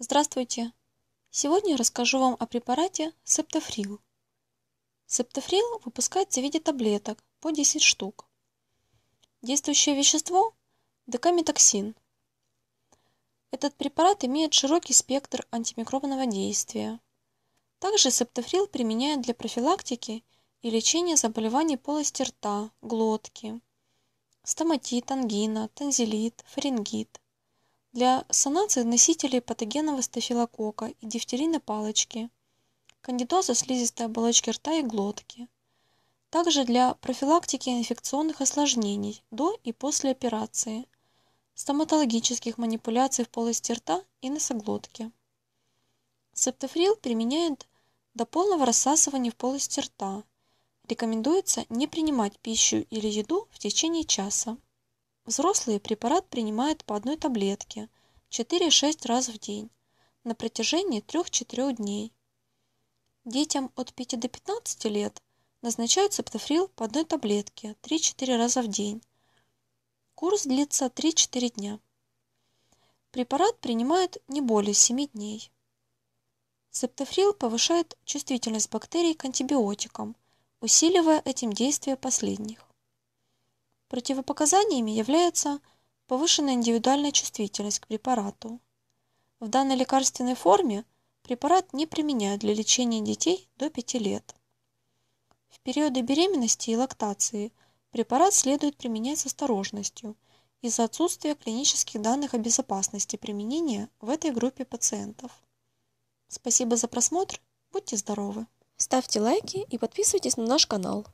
Здравствуйте! Сегодня я расскажу вам о препарате септофрил. Септофрил выпускается в виде таблеток по 10 штук. Действующее вещество – декаметоксин. Этот препарат имеет широкий спектр антимикробного действия. Также септофрил применяют для профилактики и лечения заболеваний полости рта, глотки, стоматит, ангина, танзелит, фарингит – для санации носителей патогенного стафилококка и дифтерийной палочки, кандидоза слизистой оболочки рта и глотки. Также для профилактики инфекционных осложнений до и после операции, стоматологических манипуляций в полости рта и носоглотки. Септофрил применяют до полного рассасывания в полости рта. Рекомендуется не принимать пищу или еду в течение часа. Взрослые препарат принимают по одной таблетке 4-6 раз в день на протяжении 3-4 дней. Детям от 5 до 15 лет назначают септофрил по одной таблетке 3-4 раза в день. Курс длится 3-4 дня. Препарат принимают не более 7 дней. Септофрил повышает чувствительность бактерий к антибиотикам, усиливая этим действие последних. Противопоказаниями является повышенная индивидуальная чувствительность к препарату. В данной лекарственной форме препарат не применяют для лечения детей до 5 лет. В периоды беременности и лактации препарат следует применять с осторожностью из-за отсутствия клинических данных о безопасности применения в этой группе пациентов. Спасибо за просмотр, будьте здоровы! Ставьте лайки и подписывайтесь на наш канал.